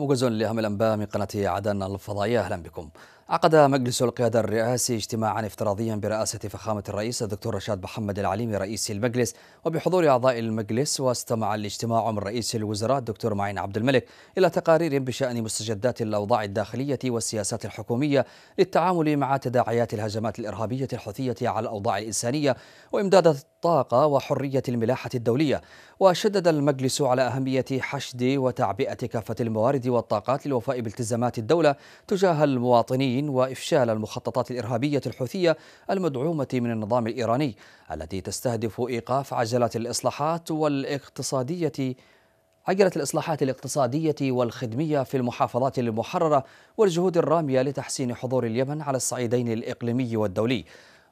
موجز لأهم الأنباء من قناة عدن الفضائية أهلا بكم عقد مجلس القيادة الرئاسي اجتماعا افتراضيا برئاسة فخامة الرئيس الدكتور رشاد محمد العليمي رئيس المجلس وبحضور أعضاء المجلس واستمع الاجتماع من رئيس الوزراء الدكتور معين عبد الملك إلى تقارير بشأن مستجدات الأوضاع الداخلية والسياسات الحكومية للتعامل مع تداعيات الهجمات الإرهابية الحوثية على الأوضاع الإنسانية وإمداد الطاقة وحرية الملاحة الدولية وشدد المجلس على أهمية حشد وتعبئة كافة الموارد والطاقات للوفاء بالتزامات الدولة تجاه المواطنين اللاجئين وإفشال المخططات الإرهابية الحوثية المدعومة من النظام الإيراني التي تستهدف إيقاف عجلة الإصلاحات والاقتصادية عجلة الإصلاحات الاقتصادية والخدمية في المحافظات المحررة والجهود الرامية لتحسين حضور اليمن على الصعيدين الإقليمي والدولي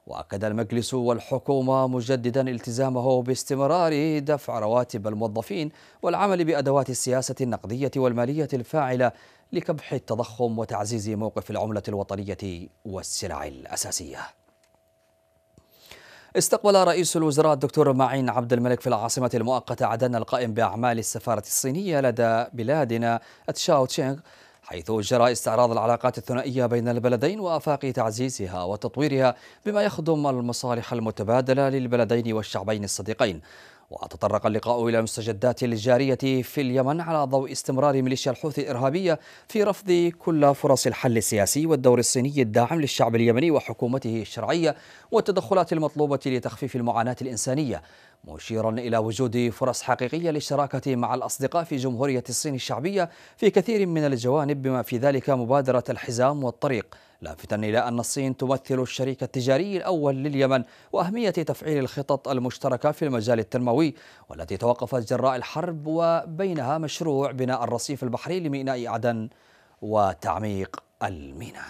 وأكد المجلس والحكومة مجددا التزامه باستمرار دفع رواتب الموظفين والعمل بأدوات السياسة النقدية والمالية الفاعلة لكبح التضخم وتعزيز موقف العملة الوطنية والسلع الأساسية استقبل رئيس الوزراء الدكتور معين عبد الملك في العاصمة المؤقتة عدن القائم بأعمال السفارة الصينية لدى بلادنا تشاو تشينغ حيث جرى استعراض العلاقات الثنائية بين البلدين وآفاق تعزيزها وتطويرها بما يخدم المصالح المتبادلة للبلدين والشعبين الصديقين وتطرق اللقاء إلى المستجدات الجارية في اليمن على ضوء استمرار ميليشيا الحوثي الإرهابية في رفض كل فرص الحل السياسي والدور الصيني الداعم للشعب اليمني وحكومته الشرعية والتدخلات المطلوبة لتخفيف المعاناة الإنسانية مشيرا إلى وجود فرص حقيقية للشراكة مع الأصدقاء في جمهورية الصين الشعبية في كثير من الجوانب بما في ذلك مبادرة الحزام والطريق لافتا إلى أن الصين تمثل الشريك التجاري الأول لليمن وأهمية تفعيل الخطط المشتركة في المجال التنموي والتي توقفت جراء الحرب وبينها مشروع بناء الرصيف البحري لميناء عدن وتعميق الميناء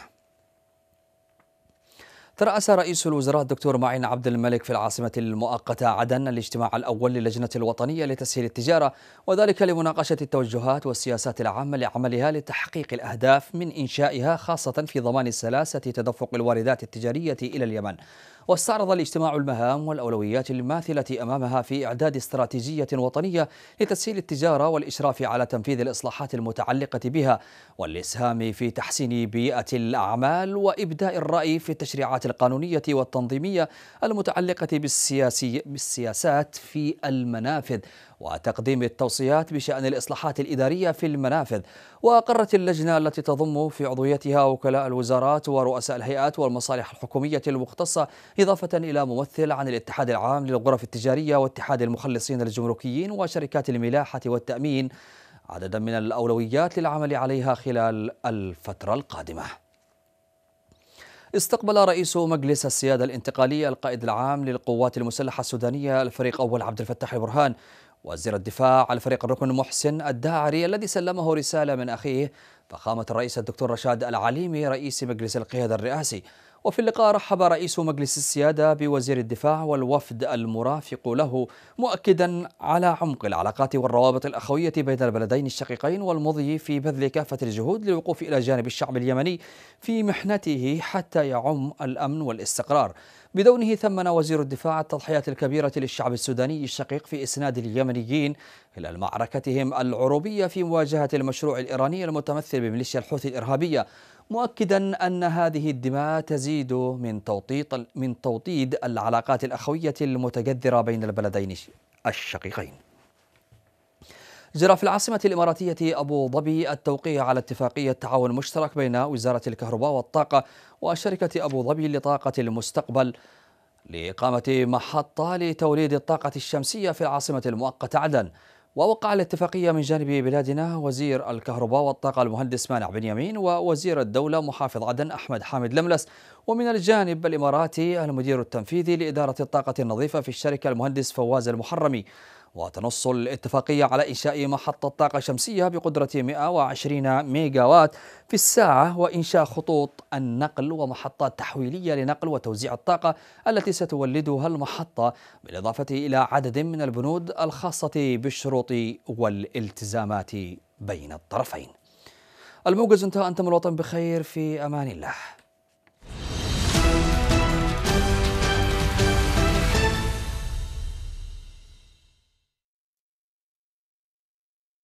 ترأس رئيس الوزراء الدكتور معين عبد الملك في العاصمة المؤقتة عدن الاجتماع الأول للجنة الوطنية لتسهيل التجارة وذلك لمناقشة التوجهات والسياسات العامة لعملها لتحقيق الأهداف من إنشائها خاصة في ضمان سلاسة تدفق الواردات التجارية إلى اليمن واستعرض الاجتماع المهام والأولويات الماثلة أمامها في إعداد استراتيجية وطنية لتسهيل التجارة والإشراف على تنفيذ الإصلاحات المتعلقة بها والإسهام في تحسين بيئة الأعمال وإبداء الرأي في التشريعات القانونية والتنظيمية المتعلقة بالسياسي بالسياسات في المنافذ وتقديم التوصيات بشأن الإصلاحات الإدارية في المنافذ وأقرت اللجنة التي تضم في عضويتها وكلاء الوزارات ورؤساء الهيئات والمصالح الحكومية المختصة إضافة إلى ممثل عن الاتحاد العام للغرف التجارية واتحاد المخلصين الجمركيين وشركات الملاحة والتأمين عددا من الأولويات للعمل عليها خلال الفترة القادمة استقبل رئيس مجلس السيادة الانتقالية القائد العام للقوات المسلحة السودانية الفريق أول عبد الفتاح البرهان وزير الدفاع الفريق الركن محسن الداعري الذي سلمه رسالة من أخيه فخامة الرئيس الدكتور رشاد العليمي رئيس مجلس القيادة الرئاسي وفي اللقاء رحب رئيس مجلس السيادة بوزير الدفاع والوفد المرافق له مؤكدا على عمق العلاقات والروابط الأخوية بين البلدين الشقيقين والمضي في بذل كافة الجهود للوقوف إلى جانب الشعب اليمني في محنته حتى يعم الأمن والاستقرار بدونه ثمن وزير الدفاع التضحيات الكبيرة للشعب السوداني الشقيق في إسناد اليمنيين خلال معركتهم العروبية في مواجهة المشروع الإيراني المتمثل بميليشيا الحوثي الإرهابية مؤكدا أن هذه الدماء تزيد من توطيد من توطيد العلاقات الأخوية المتجذرة بين البلدين الشقيقين جرى في العاصمة الإماراتية أبو ظبي التوقيع على اتفاقية تعاون مشترك بين وزارة الكهرباء والطاقة وشركة أبو ظبي لطاقة المستقبل لإقامة محطة لتوليد الطاقة الشمسية في العاصمة المؤقتة عدن ووقع الاتفاقية من جانب بلادنا وزير الكهرباء والطاقة المهندس مانع بن يمين ووزير الدولة محافظ عدن أحمد حامد لملس ومن الجانب الإماراتي المدير التنفيذي لإدارة الطاقة النظيفة في الشركة المهندس فواز المحرمي وتنص الاتفاقية على إنشاء محطة طاقة شمسية بقدرة 120 ميجاوات في الساعة وإنشاء خطوط النقل ومحطات تحويلية لنقل وتوزيع الطاقة التي ستولدها المحطة بالإضافة إلى عدد من البنود الخاصة بالشروط والالتزامات بين الطرفين الموجز انتهى أنتم الوطن بخير في أمان الله